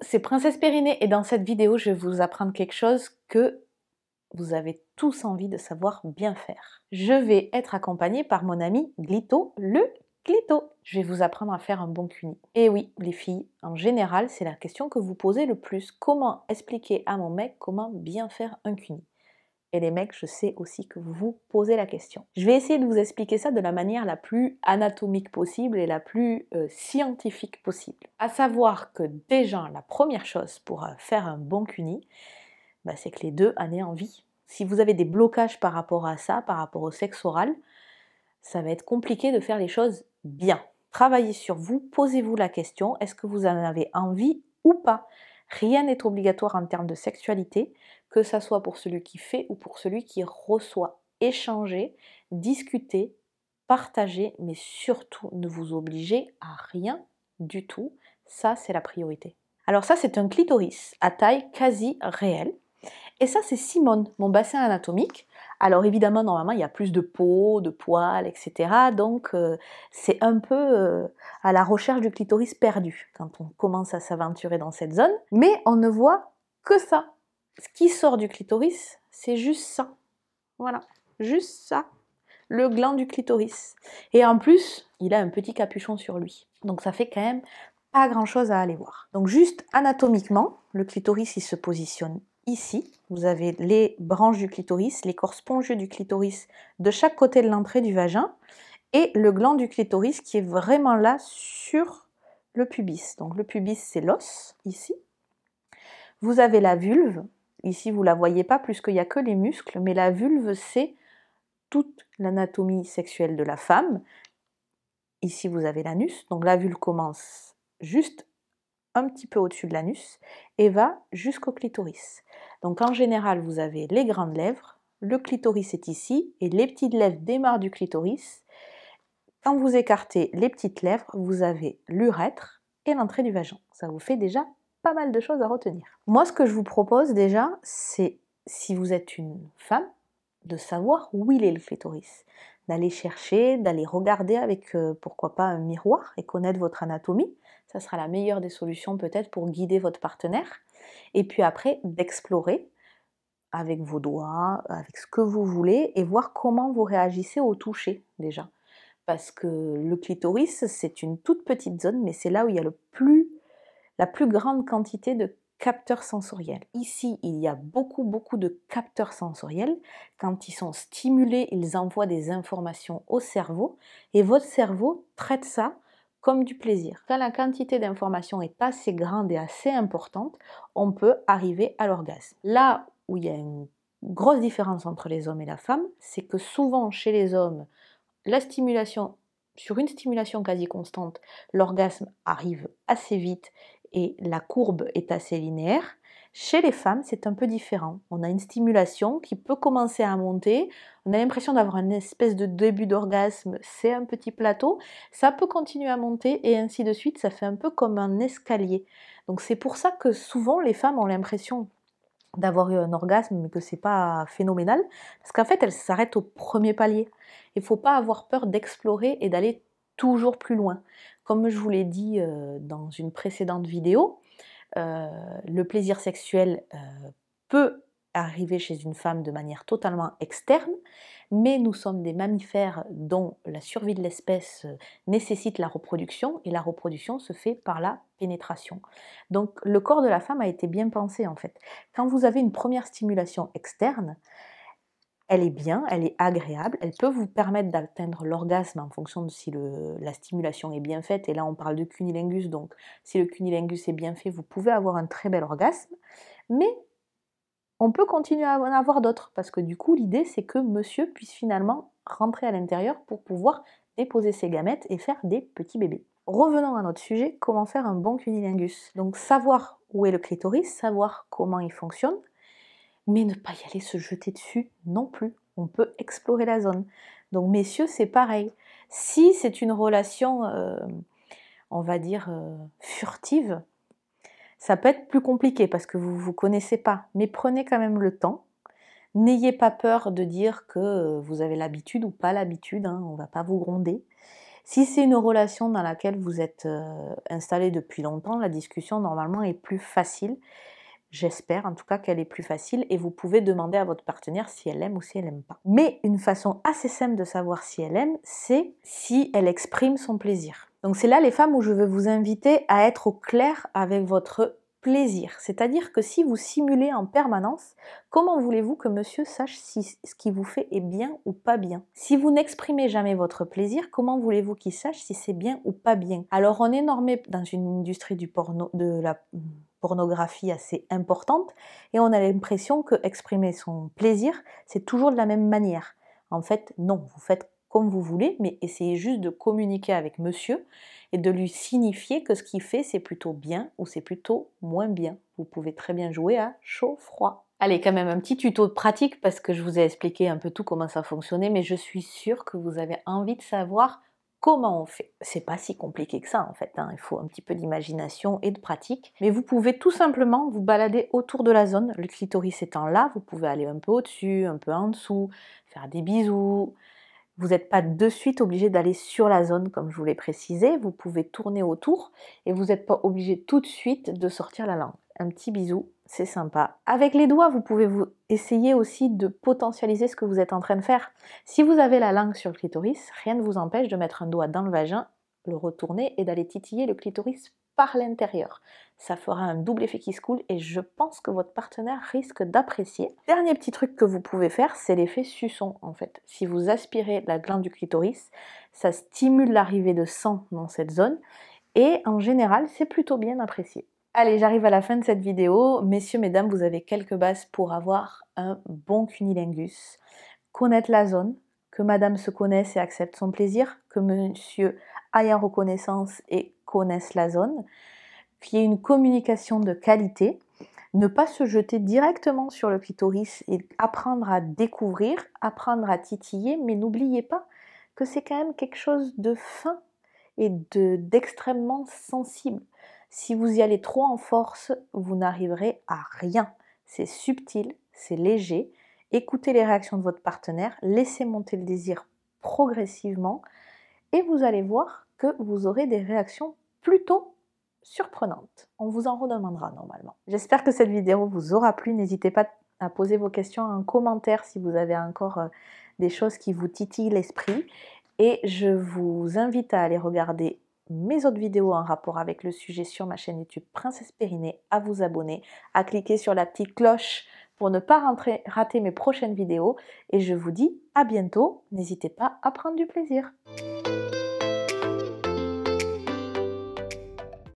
c'est Princesse Périnée et dans cette vidéo, je vais vous apprendre quelque chose que vous avez tous envie de savoir bien faire. Je vais être accompagnée par mon ami Glito, le Glito. Je vais vous apprendre à faire un bon cuni. Et oui, les filles, en général, c'est la question que vous posez le plus. Comment expliquer à mon mec comment bien faire un cuni et les mecs, je sais aussi que vous posez la question. Je vais essayer de vous expliquer ça de la manière la plus anatomique possible et la plus euh, scientifique possible. À savoir que déjà, la première chose pour euh, faire un bon cuni, bah, c'est que les deux en aient envie. Si vous avez des blocages par rapport à ça, par rapport au sexe oral, ça va être compliqué de faire les choses bien. Travaillez sur vous, posez-vous la question, est-ce que vous en avez envie ou pas Rien n'est obligatoire en termes de sexualité que ça soit pour celui qui fait ou pour celui qui reçoit. Échanger, discuter, partager, mais surtout ne vous obligez à rien du tout. Ça, c'est la priorité. Alors ça, c'est un clitoris à taille quasi réelle. Et ça, c'est Simone, mon bassin anatomique. Alors évidemment, normalement, il y a plus de peau, de poils, etc. Donc euh, c'est un peu euh, à la recherche du clitoris perdu quand on commence à s'aventurer dans cette zone. Mais on ne voit que ça. Ce qui sort du clitoris, c'est juste ça. Voilà, juste ça. Le gland du clitoris. Et en plus, il a un petit capuchon sur lui. Donc ça fait quand même pas grand chose à aller voir. Donc juste anatomiquement, le clitoris il se positionne ici. Vous avez les branches du clitoris, les corps spongieux du clitoris de chaque côté de l'entrée du vagin et le gland du clitoris qui est vraiment là sur le pubis. Donc le pubis c'est l'os ici. Vous avez la vulve Ici, vous la voyez pas puisqu'il n'y a que les muscles, mais la vulve, c'est toute l'anatomie sexuelle de la femme. Ici, vous avez l'anus, donc la vulve commence juste un petit peu au-dessus de l'anus et va jusqu'au clitoris. Donc en général, vous avez les grandes lèvres, le clitoris est ici et les petites lèvres démarrent du clitoris. Quand vous écartez les petites lèvres, vous avez l'urètre et l'entrée du vagin. Ça vous fait déjà pas mal de choses à retenir. Moi, ce que je vous propose déjà, c'est si vous êtes une femme, de savoir où il est le clitoris, d'aller chercher, d'aller regarder avec euh, pourquoi pas un miroir et connaître votre anatomie. Ça sera la meilleure des solutions peut-être pour guider votre partenaire. Et puis après, d'explorer avec vos doigts, avec ce que vous voulez et voir comment vous réagissez au toucher déjà. Parce que le clitoris, c'est une toute petite zone, mais c'est là où il y a le plus la plus grande quantité de capteurs sensoriels. Ici, il y a beaucoup, beaucoup de capteurs sensoriels. Quand ils sont stimulés, ils envoient des informations au cerveau et votre cerveau traite ça comme du plaisir. Quand la quantité d'informations est assez grande et assez importante, on peut arriver à l'orgasme. Là où il y a une grosse différence entre les hommes et la femme, c'est que souvent chez les hommes, la stimulation sur une stimulation quasi constante, l'orgasme arrive assez vite et la courbe est assez linéaire. Chez les femmes, c'est un peu différent. On a une stimulation qui peut commencer à monter. On a l'impression d'avoir une espèce de début d'orgasme. C'est un petit plateau. Ça peut continuer à monter et ainsi de suite. Ça fait un peu comme un escalier. Donc c'est pour ça que souvent les femmes ont l'impression d'avoir eu un orgasme mais que c'est pas phénoménal parce qu'en fait elles s'arrêtent au premier palier. Il faut pas avoir peur d'explorer et d'aller toujours plus loin. Comme je vous l'ai dit euh, dans une précédente vidéo, euh, le plaisir sexuel euh, peut arriver chez une femme de manière totalement externe, mais nous sommes des mammifères dont la survie de l'espèce nécessite la reproduction, et la reproduction se fait par la pénétration. Donc le corps de la femme a été bien pensé en fait. Quand vous avez une première stimulation externe, elle est bien, elle est agréable, elle peut vous permettre d'atteindre l'orgasme en fonction de si la stimulation est bien faite. Et là, on parle de cunilingus, donc si le cunilingus est bien fait, vous pouvez avoir un très bel orgasme. Mais on peut continuer à en avoir d'autres, parce que du coup, l'idée, c'est que monsieur puisse finalement rentrer à l'intérieur pour pouvoir déposer ses gamètes et faire des petits bébés. Revenons à notre sujet, comment faire un bon cunilingus. Donc savoir où est le clitoris, savoir comment il fonctionne, mais ne pas y aller se jeter dessus non plus. On peut explorer la zone. Donc messieurs, c'est pareil. Si c'est une relation, euh, on va dire, euh, furtive, ça peut être plus compliqué parce que vous ne vous connaissez pas. Mais prenez quand même le temps. N'ayez pas peur de dire que vous avez l'habitude ou pas l'habitude, hein, on ne va pas vous gronder. Si c'est une relation dans laquelle vous êtes euh, installé depuis longtemps, la discussion normalement est plus facile J'espère en tout cas qu'elle est plus facile et vous pouvez demander à votre partenaire si elle aime ou si elle n'aime pas. Mais une façon assez simple de savoir si elle aime, c'est si elle exprime son plaisir. Donc c'est là les femmes où je veux vous inviter à être au clair avec votre plaisir. C'est-à-dire que si vous simulez en permanence, comment voulez-vous que monsieur sache si ce qu'il vous fait est bien ou pas bien Si vous n'exprimez jamais votre plaisir, comment voulez-vous qu'il sache si c'est bien ou pas bien Alors on est normé dans une industrie du porno, de la hmm, pornographie assez importante et on a l'impression que exprimer son plaisir, c'est toujours de la même manière. En fait, non, vous faites comme vous voulez, mais essayez juste de communiquer avec monsieur et de lui signifier que ce qu'il fait, c'est plutôt bien ou c'est plutôt moins bien. Vous pouvez très bien jouer à chaud-froid. Allez, quand même un petit tuto de pratique parce que je vous ai expliqué un peu tout comment ça fonctionnait, mais je suis sûre que vous avez envie de savoir Comment on fait C'est pas si compliqué que ça en fait. Hein. Il faut un petit peu d'imagination et de pratique. Mais vous pouvez tout simplement vous balader autour de la zone. Le clitoris étant là, vous pouvez aller un peu au-dessus, un peu en dessous, faire des bisous. Vous n'êtes pas de suite obligé d'aller sur la zone comme je vous l'ai précisé. Vous pouvez tourner autour et vous n'êtes pas obligé tout de suite de sortir la langue. Un petit bisou c'est sympa. Avec les doigts, vous pouvez vous essayer aussi de potentialiser ce que vous êtes en train de faire. Si vous avez la langue sur le clitoris, rien ne vous empêche de mettre un doigt dans le vagin, le retourner et d'aller titiller le clitoris par l'intérieur. Ça fera un double effet qui se coule et je pense que votre partenaire risque d'apprécier. Dernier petit truc que vous pouvez faire, c'est l'effet suçon en fait. Si vous aspirez la glande du clitoris, ça stimule l'arrivée de sang dans cette zone et en général, c'est plutôt bien apprécié. Allez, j'arrive à la fin de cette vidéo. Messieurs, mesdames, vous avez quelques bases pour avoir un bon cunilingus. Connaître la zone, que madame se connaisse et accepte son plaisir, que monsieur aille en reconnaissance et connaisse la zone, qu'il y ait une communication de qualité, ne pas se jeter directement sur le clitoris et apprendre à découvrir, apprendre à titiller, mais n'oubliez pas que c'est quand même quelque chose de fin et d'extrêmement sensible. Si vous y allez trop en force, vous n'arriverez à rien. C'est subtil, c'est léger. Écoutez les réactions de votre partenaire, laissez monter le désir progressivement et vous allez voir que vous aurez des réactions plutôt surprenantes. On vous en redemandera normalement. J'espère que cette vidéo vous aura plu. N'hésitez pas à poser vos questions en commentaire si vous avez encore euh, des choses qui vous titillent l'esprit. Et je vous invite à aller regarder mes autres vidéos en rapport avec le sujet sur ma chaîne YouTube Princesse Périnée, à vous abonner, à cliquer sur la petite cloche pour ne pas rater mes prochaines vidéos. Et je vous dis à bientôt. N'hésitez pas à prendre du plaisir.